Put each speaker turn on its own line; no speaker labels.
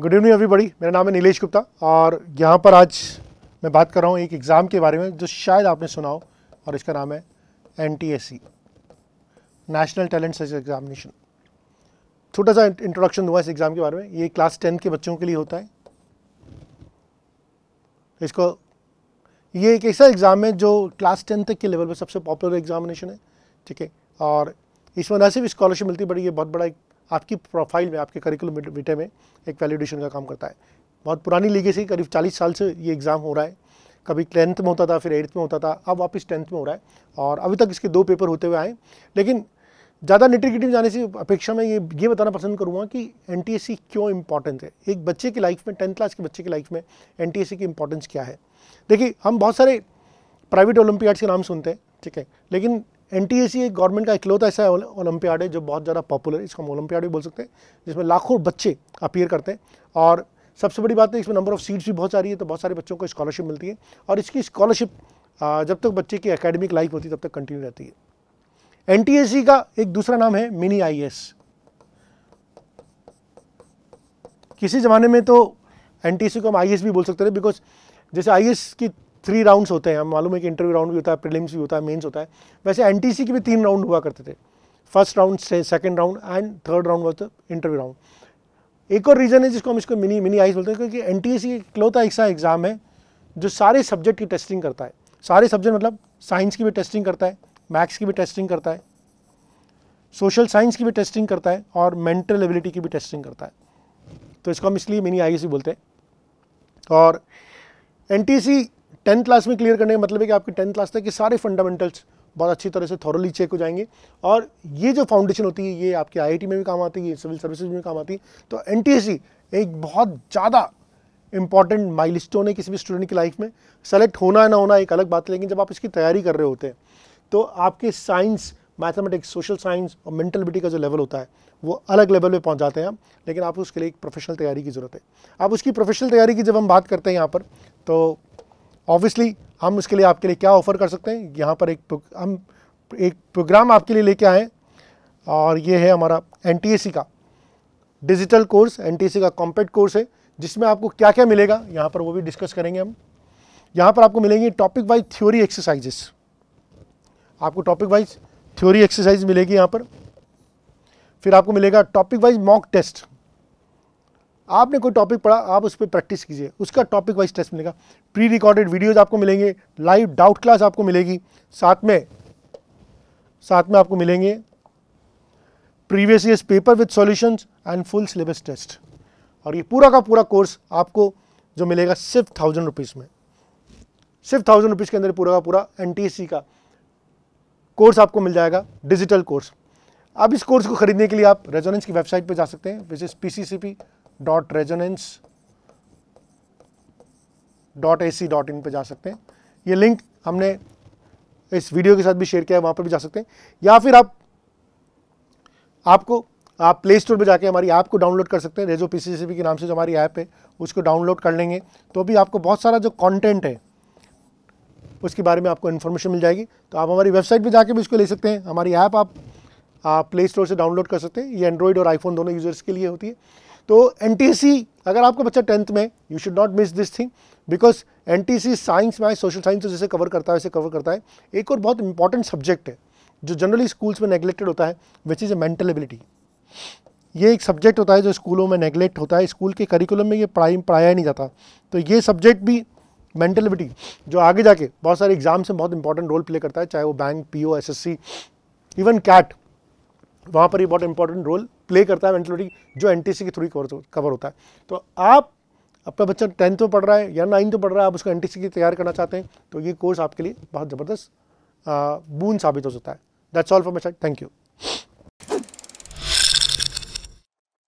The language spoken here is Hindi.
गुड इवनिंग एवरीबॉडी मेरा नाम है नीलेश गुप्ता और यहाँ पर आज मैं बात कर रहा हूँ एक एग्ज़ाम के बारे में जो शायद आपने सुना हो और इसका नाम है N National Talent Search Examination छोटा सा इंट्रोडक्शन हुआ इस एग्ज़ाम के बारे में ये क्लास टेन के बच्चों के लिए होता है इसको ये एक ऐसा एग्ज़ाम है जो क्लास टेन तक के लेवल पर सबसे पॉपुलर एग्जामिनेशन है ठीक है और इसमें न सिर्फ स्कॉलरशिप मिलती है बड़ी ये बहुत बड़ा एक आपकी प्रोफाइल में आपके करिकुलम विटे में एक वैलिडेशन का काम करता है बहुत पुरानी लीगे से करीब चालीस साल से ये एग्ज़ाम हो रहा है कभी टेंथ में होता था फिर एट्थ में होता था अब वापस टेंथ में हो रहा है और अभी तक इसके दो पेपर होते हुए आए लेकिन ज़्यादा निटिगिटिव जाने से अपेक्षा में ये ये बताना पसंद करूँगा कि एन क्यों इंपॉर्टेंट है एक बच्चे की लाइफ में टेंथ क्लास के बच्चे की लाइफ में एन की इंपॉर्टेंस क्या है देखिए हम बहुत सारे प्राइवेट ओलंपियाड्स के नाम सुनते हैं ठीक है लेकिन एन टी एक गवर्नमेंट का इकलौता ऐसा ओलंपियाड है जो बहुत ज़्यादा पॉपुलर है इसको हम ओलंपियाड भी बोल सकते हैं जिसमें लाखों बच्चे अपियर करते हैं और सबसे बड़ी बात है इसमें नंबर ऑफ़ सीट्स भी बहुत सारी है तो बहुत सारे बच्चों को स्कॉलरशिप मिलती है और इसकी स्कॉलरशिप जब तक बच्चे की एकेडमिक लाइफ होती है तब तक कंटिन्यू रहती है एन का एक दूसरा नाम है मिनी आई किसी ज़माने में तो एन को हम आई भी बोल सकते थे बिकॉज जैसे आई की थ्री राउंड्स होते हैं हम मालूम है कि इंटरव्यू राउंड भी होता है प्रीलिम्स भी होता है मेंस होता है वैसे एन के भी तीन राउंड हुआ करते थे फर्स्ट राउंड से second round and third round was the interview round एक और रीज़न है जिसको हम इसको मिनी मिनी आइस बोलते हैं क्योंकि एन टी इकलौता ऐसा एग्ज़ाम है जो सारे सब्जेक्ट की टेस्टिंग करता है सारे सब्जेक्ट मतलब साइंस की भी टेस्टिंग करता है मैथ्स की भी टेस्टिंग करता है सोशल साइंस की भी टेस्टिंग करता है और मेंटल एबिलिटी की भी टेस्टिंग करता है तो इसको हम इसलिए मिनी आई बोलते हैं और एन टेंथ क्लास में क्लियर करने का मतलब है कि आपकी टेंथ क्लास तक के सारे फंडामेंटल्स बहुत अच्छी तरह से थॉरली चेक हो जाएंगे और ये जो फाउंडेशन होती है ये आपके आई में भी काम आती है सिविल सर्विसेज में भी काम आती है तो एन एक बहुत ज़्यादा इंपॉर्टेंट माइल है किसी भी स्टूडेंट की लाइफ में सेलेक्ट होना ना होना एक अलग बात है लेकिन जब आप इसकी तैयारी कर रहे होते हैं तो आपके साइंस मैथमेटिक्स सोशल साइंस और मेंटल का जो लेवल होता है वो अलग लेवल पे पहुंच जाते हैं लेकिन आपको उसके लिए एक प्रोफेशनल तैयारी की ज़रूरत है आप उसकी प्रोफेशनल तैयारी की जब हम बात करते हैं यहाँ पर तो ऑब्वियसली हम उसके लिए आपके लिए क्या ऑफ़र कर सकते हैं यहाँ पर एक हम एक प्रोग्राम आपके लिए लेके आए और ये है हमारा एन का डिजिटल कोर्स एन का कॉम्पैक्ट कोर्स है जिसमें आपको क्या क्या मिलेगा यहाँ पर वो भी डिस्कस करेंगे हम यहाँ पर आपको मिलेंगे टॉपिक वाइज थ्योरी एक्सरसाइजेस आपको टॉपिक वाइज थ्योरी एक्सरसाइज मिलेगी यहाँ पर फिर आपको मिलेगा टॉपिक वाइज मॉक टेस्ट आपने कोई टॉपिक पढ़ा आप उस पर प्रैक्टिस कीजिए उसका टॉपिक वाइज टेस्ट मिलेगा प्री रिकॉर्डेड वीडियोज़ आपको मिलेंगे लाइव डाउट क्लास आपको मिलेगी साथ में साथ में आपको मिलेंगे previous years paper with solutions and full syllabus test और ये पूरा का पूरा कोर्स आपको जो मिलेगा सिर्फ थाउजेंड रुपीज़ में सिर्फ थाउजेंड रुपीज़ के अंदर पूरा का पूरा एन का कोर्स आपको मिल जाएगा डिजिटल कोर्स अब इस कोर्स को खरीदने के लिए आप रेजोनेंस की वेबसाइट पर जा सकते हैं which is P dot resonance dot A C dot in पर जा सकते हैं ये लिंक हमने इस वीडियो के साथ भी शेयर किया है वहाँ पर भी जा सकते हैं या फिर आप आपको आप प्ले स्टोर पर जाके हमारी ऐप को डाउनलोड कर सकते हैं रेजो पी सी सी के नाम से जो हमारी ऐप है उसको डाउनलोड कर लेंगे तो भी आपको बहुत सारा जो कॉन्टेंट है उसके बारे में आपको इन्फॉर्मेशन मिल जाएगी तो आप हमारी वेबसाइट पर जाके भी इसको ले सकते हैं हमारी ऐप आप, प्ले स्टोर से डाउनलोड कर सकते हैं ये एंड्रॉयड और आईफोन दोनों यूज़र्स के लिए होती है तो एन अगर आपका बच्चा टेंथ में you should not miss this thing because N T C science math social science जैसे कवर करता है वैसे कवर करता है एक और बहुत इंपॉर्टेंट सब्जेक्ट है जो जनरली स्कूल्स में नेगलेक्टेड होता है which is a mental ability ये एक सब्जेक्ट होता है जो स्कूलों में नेगलेक्ट होता है स्कूल के करिकुलम में ये पढ़ाई पढ़ाया नहीं जाता तो ये सब्जेक्ट भी मेंटल एबिलिटी जो आगे जाके बहुत सारे एग्जाम्स में बहुत इंपॉर्टेंट रोल प्ले करता है चाहे वो bank P O even CAT वहाँ पर ही बहुत इंपॉर्टेंट रोल प्ले करता है वेंटिलेटरी जो एन के थ्रू कवर होता है तो आप आपका बच्चा टेंथ में पढ़ रहा है या नाइन्थ में पढ़ रहा है आप उसको एन की तैयार करना चाहते हैं तो ये कोर्स आपके लिए बहुत ज़बरदस्त बूंद साबित हो सकता है that's all for my side thank you